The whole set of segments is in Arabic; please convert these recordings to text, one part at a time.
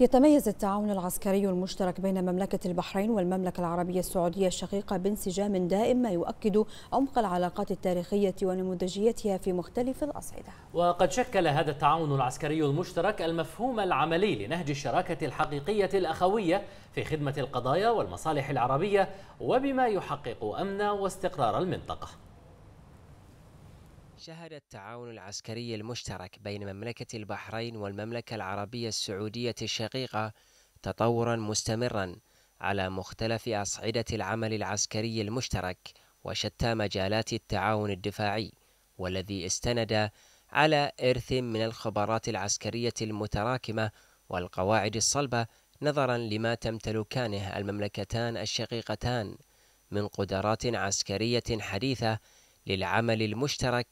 يتميز التعاون العسكري المشترك بين مملكة البحرين والمملكة العربية السعودية الشقيقة بانسجام دائم ما يؤكد عمق العلاقات التاريخية ونموذجيتها في مختلف الأصعدة وقد شكل هذا التعاون العسكري المشترك المفهوم العملي لنهج الشراكة الحقيقية الأخوية في خدمة القضايا والمصالح العربية وبما يحقق أمن واستقرار المنطقة شهد التعاون العسكري المشترك بين مملكة البحرين والمملكة العربية السعودية الشقيقة تطورا مستمرا على مختلف أصعدة العمل العسكري المشترك وشتى مجالات التعاون الدفاعي والذي استند على إرث من الخبرات العسكرية المتراكمة والقواعد الصلبة نظرا لما تمتلكانه المملكتان الشقيقتان من قدرات عسكرية حديثة للعمل المشترك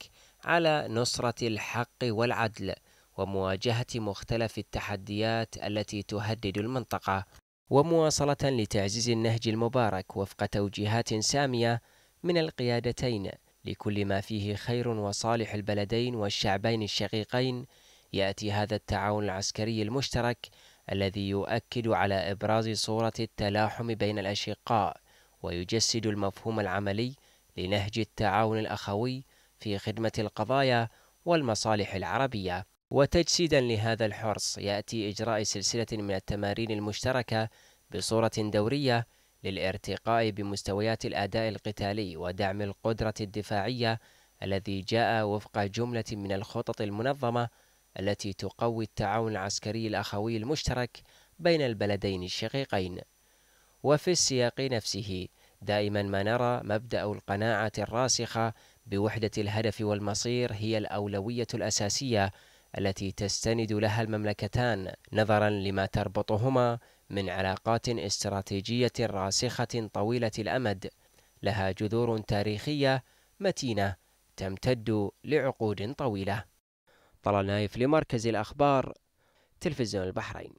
على نصرة الحق والعدل ومواجهة مختلف التحديات التي تهدد المنطقة ومواصلة لتعزيز النهج المبارك وفق توجيهات سامية من القيادتين لكل ما فيه خير وصالح البلدين والشعبين الشقيقين يأتي هذا التعاون العسكري المشترك الذي يؤكد على إبراز صورة التلاحم بين الأشقاء ويجسد المفهوم العملي لنهج التعاون الأخوي في خدمة القضايا والمصالح العربية وتجسيدا لهذا الحرص يأتي إجراء سلسلة من التمارين المشتركة بصورة دورية للارتقاء بمستويات الأداء القتالي ودعم القدرة الدفاعية الذي جاء وفق جملة من الخطط المنظمة التي تقوي التعاون العسكري الأخوي المشترك بين البلدين الشقيقين. وفي السياق نفسه دائما ما نرى مبدأ القناعة الراسخة بوحدة الهدف والمصير هي الأولوية الأساسية التي تستند لها المملكتان نظرا لما تربطهما من علاقات استراتيجية راسخة طويلة الأمد لها جذور تاريخية متينة تمتد لعقود طويلة طلال نايف لمركز الأخبار تلفزيون البحرين